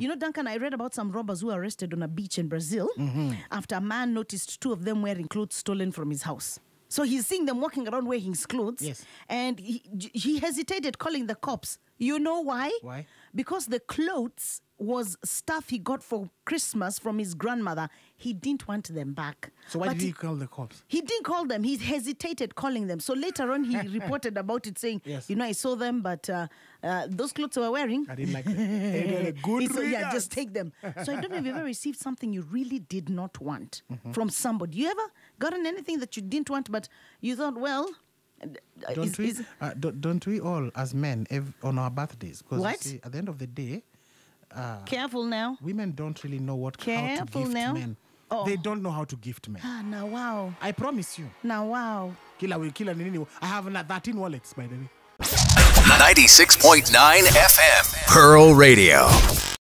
You know, Duncan, I read about some robbers who were arrested on a beach in Brazil mm-hmm. after a man noticed two of them wearing clothes stolen from his house. So he's seeing them walking around wearing his clothes. Yes. And he, he hesitated calling the cops you know why? Why? Because the clothes was stuff he got for Christmas from his grandmother. He didn't want them back. So why but did he, he, call the cops? He didn't call them. He hesitated calling them. So later on, he reported about it, saying, yes. "You know, I saw them, but uh, uh, those clothes I were wearing, I didn't like them. they good. yeah, just take them." So I don't know if you ever received something you really did not want mm-hmm. from somebody. You ever gotten anything that you didn't want, but you thought, "Well, uh, don't is, we? Is, uh, don't, don't, we all, as men, on our birthdays? What? at the end of the day, uh, careful now. Women don't really know what careful how to gift now. men. Oh. They don't know how to gift men. Ah, now wow. I promise you. Now wow. Killer will kill and I have 13 wallets, by the way. 96.9 FM. Pearl Radio.